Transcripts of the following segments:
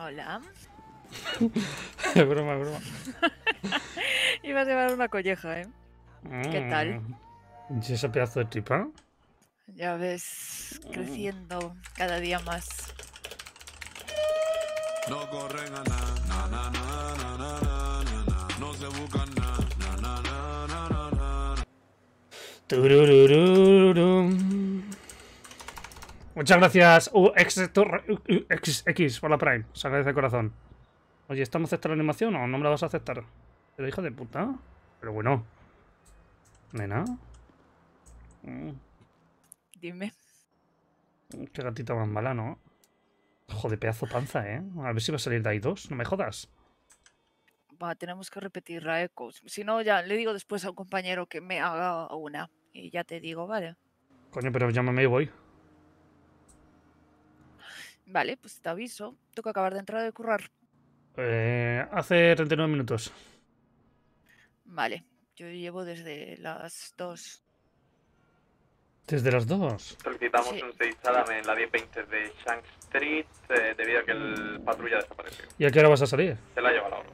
Hola. broma, broma. Iba a llevar una colleja, ¿eh? ¿Qué tal? ese pedazo de tripa? Ya ves, creciendo cada día más. No corren no se buscan nada. Muchas gracias, X por la Prime. Se agradece el corazón. Oye, ¿estamos aceptando la animación o no me la vas a aceptar? Pero hija de puta. Pero bueno. Nena. Mm. Dime. Qué gatita más mala, ¿no? Joder, pedazo panza, ¿eh? A ver si va a salir de ahí dos, no me jodas. Va, tenemos que repetir la echo. Si no, ya le digo después a un compañero que me haga una. Y ya te digo, ¿vale? Coño, pero llámame y voy. Vale, pues te aviso. Tengo que acabar de entrar de currar. Eh, hace 39 minutos. Vale, yo llevo desde las 2. ¿Desde las 2? Solicitamos sí. un 6 en la 1020 de Shank Street eh, debido a que el patrulla desapareció. ¿Y a qué hora vas a salir? Se la lleva la hora.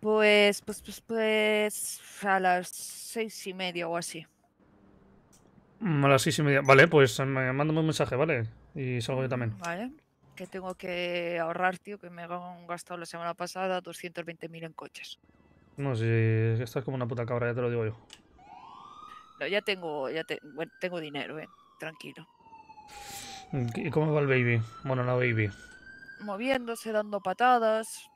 Pues, pues, pues, pues, a las seis y media o así. Mm, a las seis y media. Vale, pues eh, mándame un mensaje, ¿vale? y salgo yo también. Vale. Que tengo que ahorrar, tío, que me han gastado la semana pasada 220.000 en coches. No, si estás como una puta cabra, ya te lo digo yo. No, ya tengo, ya tengo dinero, eh. Tranquilo. ¿Y cómo va el baby? Bueno, la baby. Moviéndose, dando patadas,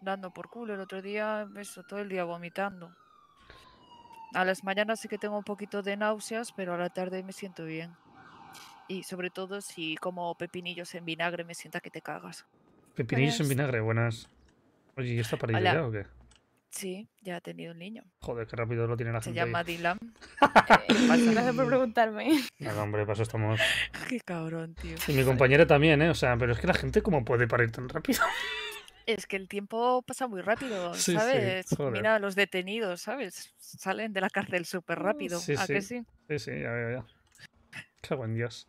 dando por culo el otro día, eso, todo el día vomitando. A las mañanas sí que tengo un poquito de náuseas, pero a la tarde me siento bien. Y sobre todo si como pepinillos en vinagre me sienta que te cagas. Pepinillos en vinagre, buenas. Oye, ¿y esta parida ya o qué? Sí, ya ha tenido un niño. Joder, qué rápido lo tiene la gente. Se llama Dilan. Dylan. Eh, gracias por preguntarme. hombre, paso estamos. qué cabrón, tío. Y mi compañera también, ¿eh? O sea, pero es que la gente, ¿cómo puede parir tan rápido? es que el tiempo pasa muy rápido, ¿sabes? Mira, los detenidos, ¿sabes? Salen de la cárcel súper rápido. ¿A Que sí? Sí, sí, ya veo, ya. Qué buen Dios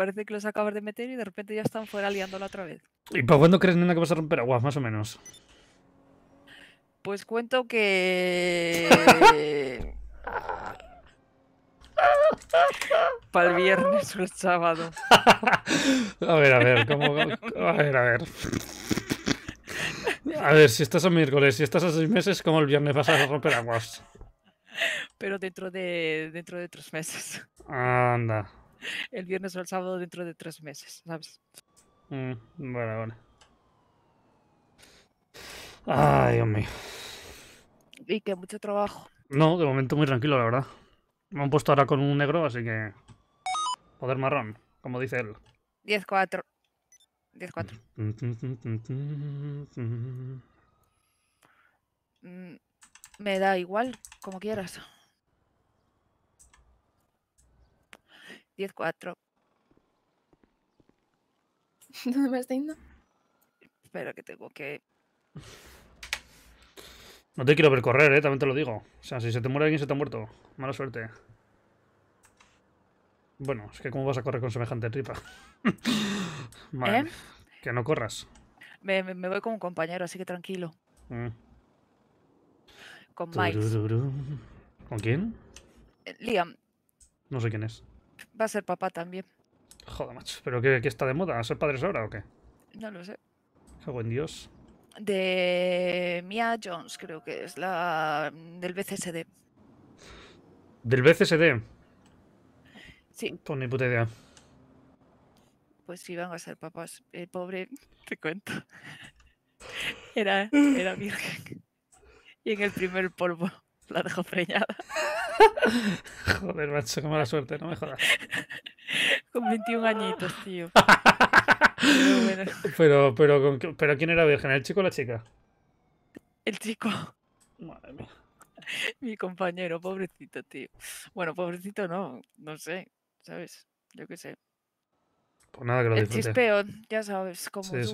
parece que los acabas de meter y de repente ya están fuera liándola otra vez. ¿Y para pues, cuándo crees, nena, que vas a romper aguas, más o menos? Pues cuento que... para el viernes o el sábado. a ver, a ver, ¿cómo, A ver, a ver. A ver, si estás a miércoles, si estás a seis meses, ¿cómo el viernes vas a romper aguas? Pero dentro de, dentro de tres meses. Anda el viernes o el sábado dentro de tres meses, ¿sabes? Mm, bueno, bueno. Ay, Dios mío. Y que mucho trabajo. No, de momento muy tranquilo, la verdad. Me han puesto ahora con un negro, así que. Poder marrón, como dice él. 10-4. 10-4. Mm, me da igual, como quieras. 10, 4. ¿Dónde me está yendo? Espera que tengo que... No te quiero ver correr, ¿eh? también te lo digo. O sea, si se te muere alguien, se te ha muerto. Mala suerte. Bueno, es que cómo vas a correr con semejante tripa. ¿Eh? Que no corras. Me, voy con un compañero, así que tranquilo. Mm. Con Mike ¿Con quién? Eh, Liam. No sé quién es va a ser papá también. Joder, macho. ¿Pero qué, está de moda? ¿Ser padres ahora o qué? No lo sé. Qué buen Dios. De Mia Jones, creo que es la del BCSD. ¿Del BCSD? Sí. Con pues ni puta idea. Pues Van a ser papás. El eh, pobre, te cuento. Era, era virgen. Y en el primer polvo la dejó freñada Joder, macho, qué mala suerte, no me jodas. Con 21 añitos, tío. pero, pero, pero, ¿quién era virgen? ¿El chico o la chica? El chico. Madre mía. Mi compañero, pobrecito, tío. Bueno, pobrecito no, no sé, ¿sabes? Yo qué sé. Pues nada que lo El chispeo, chispeón, ya sabes, como sí, tú.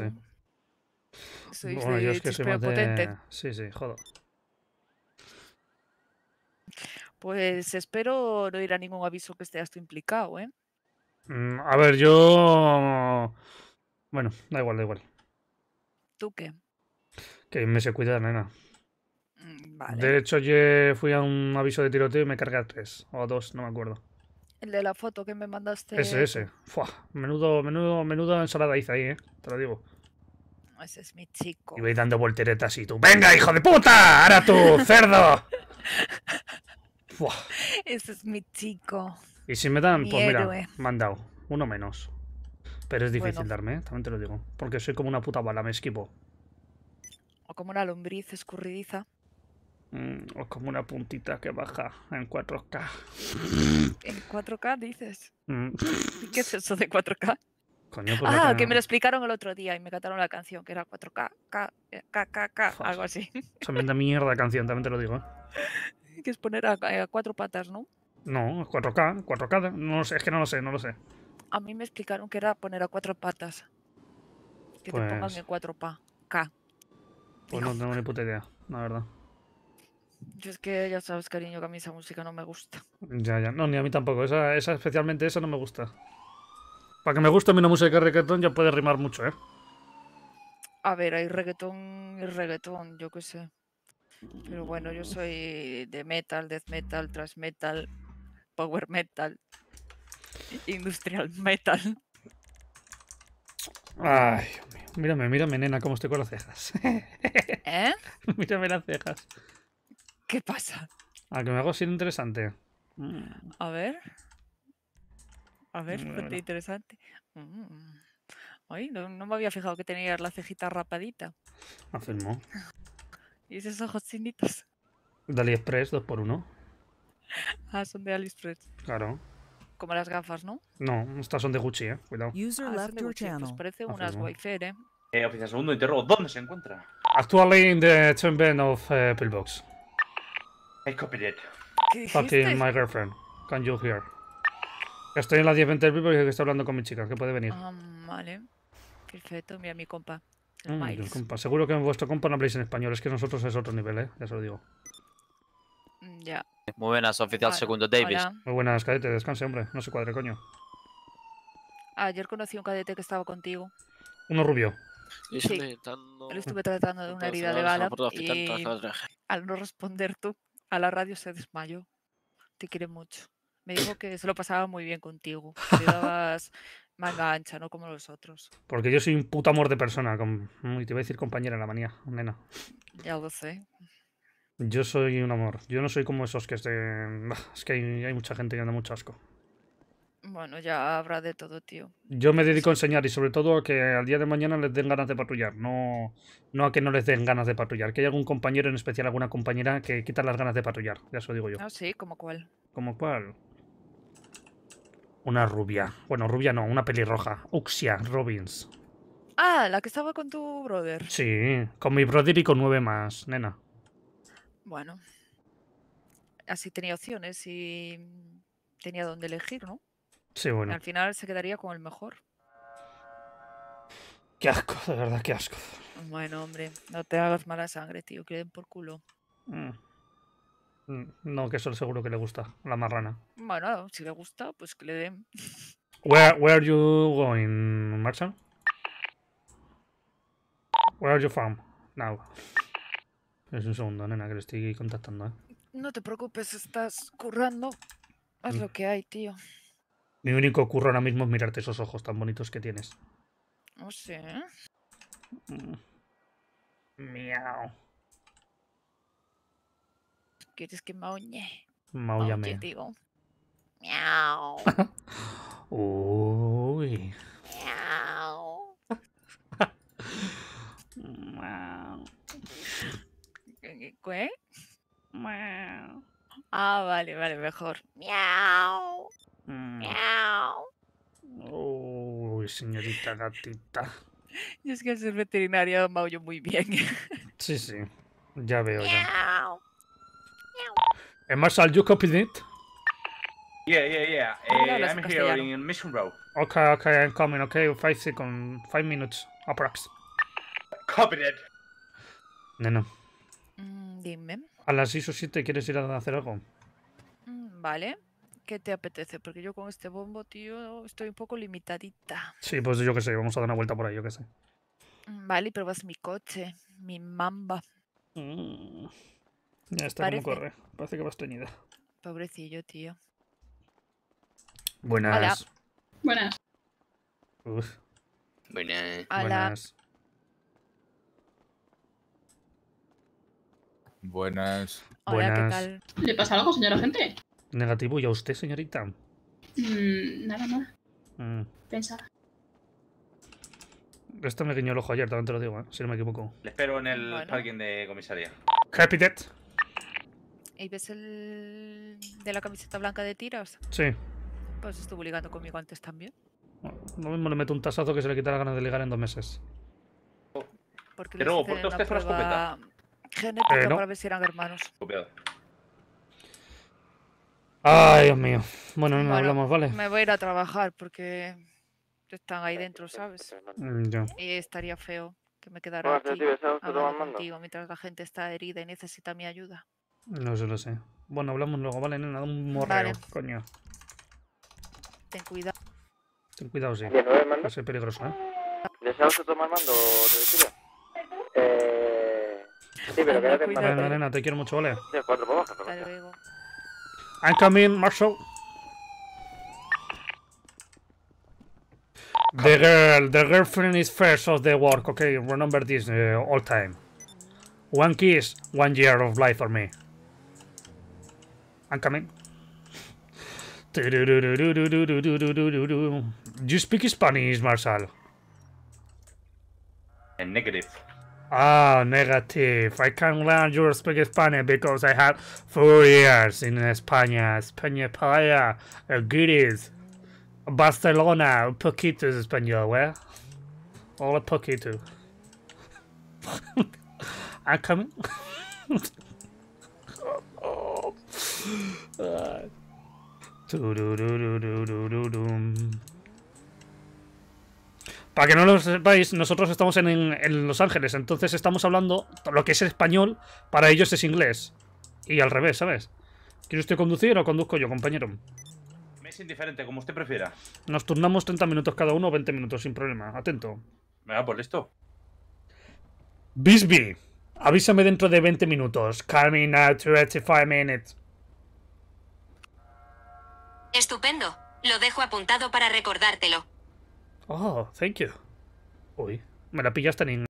Sí. Sois yo es que soy potente. Sí, sí, joder pues espero no ir a ningún aviso que estés tú implicado, ¿eh? Mm, a ver, yo... Bueno, da igual, da igual. ¿Tú qué? Que me se cuida, nena. Mm, vale. De hecho, yo fui a un aviso de tiroteo y me cargué a tres o a dos, no me acuerdo. El de la foto que me mandaste. Ese, ese. Fua, menudo, menudo, menudo ensalada hice ahí, eh. Te lo digo. Ese es mi chico. Y voy dando volteretas y tú. ¡Venga, hijo de puta! ¡Ahora tú, cerdo! Ese es mi chico. Y si me dan, pues mira, me han dado uno menos. Pero es difícil darme, ¿eh? también te lo digo. Porque soy como una puta bala, me esquivo. O como una lombriz escurridiza. Mm, o como una puntita que baja en 4K. ¿En 4K dices? Mm. ¿Qué es eso de 4K? Pues ah, que... me lo explicaron el otro día y me cantaron la canción, que era 4K, K, K, K, K algo así. Tremenda mierda canción, también te lo digo. ¿eh? es poner a, cuatro patas, ¿no? No, 4K, 4K, no es que no lo sé, no lo sé. A mí me explicaron que era poner a cuatro patas. Que te pongan pues en 4K. Pues no tengo ni puta idea, la verdad. Yo es que ya sabes, cariño, que a mí esa música no me gusta. Ya, ya. No, ni a mí tampoco. Esa, esa especialmente esa no me gusta. Para que me guste a mí una música de reggaetón ya puede rimar mucho, ¿eh? A ver, hay reggaetón y reggaetón, yo qué sé. Pero bueno, yo soy de metal, death metal, thrash metal, power metal, industrial metal. Ay, Dios mío. Mírame, mírame, nena, como estoy con las cejas. ¿Eh? mírame las cejas. ¿Qué pasa? A ah, que me hago sin interesante. Mm. A ver. A ver, mm, fuerte interesante. Mm. Ay, no, me había fijado que tenía la cejita rapadita. Afirmó. Y esos ojos chinitos. De AliExpress, dos por uno. Ah, son de AliExpress. Claro. Como las gafas, ¿no? No, estas son de Gucci, eh. Cuidado. User ah, left pues channel. Pues parece unas eh. Eh, oficial segundo, interrogo, ¿dónde se encuentra? Actualmente in the chamber of uh, Pillbox. I copied it. Fucking my girlfriend. Can you hear? Estoy en la 1020 del Pillbox y que estoy hablando con mi chica, que puede venir. Ah, vale. Perfecto, mira mi compa. Seguro que en vuestro compa no habléis en español, es que nosotros es otro nivel, ¿eh? ya se lo digo. Mm, ya. Muy buenas, oficial ah, segundo Davis. Muy buenas, cadete, descanse, hombre, no se cuadre, coño. Ayer conocí a un cadete que estaba contigo. Uno rubio. Sí, estuve tratando de una herida de bala y al no responder tú a la radio se desmayó. Te quiere mucho. Me dijo que se lo pasaba muy bien contigo. Te dabas manga ancha, no como los otros. Porque yo soy un puto amor de persona. Y te voy a decir compañera, la manía, nena. Ya lo sé. Yo soy un amor. Yo no soy como esos que es de... Es que hay, mucha gente que anda mucho asco. Bueno, ya habrá de todo, tío. Yo me dedico a enseñar y sobre todo a que al día de mañana les den ganas de patrullar, no, no a que no les den ganas de patrullar. Que haya algún compañero, en especial alguna compañera, que quita las ganas de patrullar, ya eso digo yo. Ah, sí, ¿como cuál? ¿Como cuál? una rubia. Bueno, rubia no, una pelirroja. Uxia Robbins. Ah, la que estaba con tu brother. Sí, con mi brother y con nueve más, nena. Bueno. Así tenía opciones y tenía donde elegir, ¿no? Sí, bueno. al final se quedaría con el mejor. Qué asco, de verdad, qué asco. Bueno, hombre, no te hagas mala sangre, tío, que por culo. Mm. Mm, no, que eso seguro que le gusta, la marrana. Bueno, si le gusta, pues que le den. Where, are you going, Where you from? Es un segundo, nena, que le estoy contactando, eh. No te preocupes, estás currando. Haz mm. lo que hay, tío. Mi único curro ahora mismo es mirarte esos ojos tan bonitos que tienes. No oh, sé. ¿eh? Mm. Miau quieres que mauñe? Maullame. digo. Miau. Uy. Miau. Miau. ¿Qué? Miau. Ah, vale, vale, mejor. Miau. Mm. Miau. Uy, señorita gatita. es que al ser veterinaria maullo muy bien. Sí, sí. Ya veo ya. Eh, Marshall, you copied it? Yeah, yeah, yeah. Uh, I'm here Mission Row. Okay, okay, I'm coming. Okay, five seconds, um, five minutes, approx. Copied No, mm, dime. A las 6 o 7 quieres ir a hacer algo. Mm, vale. ¿Qué te apetece? Porque yo con este bombo, tío, estoy un poco limitadita. Sí, pues yo qué sé, vamos a dar una vuelta por ahí, yo qué sé. Mm, vale, pero vas mi coche, mi mamba. Mm. Ya está Parece. como corre. Parece que vas teñida. Pobrecillo, tío. Buenas. Buenas. Buenas. Hola. Buenas. Buenas. Hola, ¿qué tal? ¿Le pasa algo, señora gente? Negativo, ¿y a usted, señorita? Mm, nada, más. Mm. Pensaba. Esto me guiñó el ojo ayer, también te lo digo, ¿eh? si no me equivoco. Le espero en el parking de comisaría. death. ¿Y ves el de la camiseta blanca de tiras? Sí. Pues estuvo ligando conmigo antes también. lo mismo le meto un tasazo que se le quita la ganas de ligar en dos meses. Porque no, ¿por qué usted prueba genética eh, no. para ver si eran hermanos. Ay, Dios mío. Bueno, no hablamos, ¿vale? Me voy a ir a trabajar porque están ahí dentro, ¿sabes? Mm, Yo. Y estaría feo que me quedara aquí contigo mientras la gente está herida y necesita mi ayuda. No se lo sé. Bueno, hablamos luego, vale, nena, un morreo, coño. Ten cuidado. Ten cuidado, sí. Va a ser peligroso, ¿eh? usted tomar mando, de Eh... Sí, pero quédate en mando Nena, nena, te quiero mucho, ¿vale? Sí, cuatro, por pues pues Hasta luego. I'm coming, Marshall. The girl, the girlfriend is first of the work, okay? Remember this eh, all time. One kiss, one year of life for me. I'm coming. Do you speak Spanish, Marshal? And uh, negative. Ah, negative. I can learn you speak Spanish because I had four years in España. España, playa, Guiris, Barcelona, un poquito de español, All eh? a poquito. I'm coming. Para que no lo sepáis, nosotros estamos en, Los Ángeles, entonces estamos hablando lo que es español, para ellos es inglés. Y al revés, ¿sabes? ¿Quiere usted conducir o conduzco yo, compañero? Me es indiferente, como usted prefiera. Nos turnamos 30 minutos cada uno, 20 minutos, sin problema. Atento. Venga, por listo. Bisbee, avísame dentro de 20 minutos. Coming out 25 minutes. Estupendo. Lo dejo apuntado para recordártelo. Oh, thank you. Uy, me la pillaste en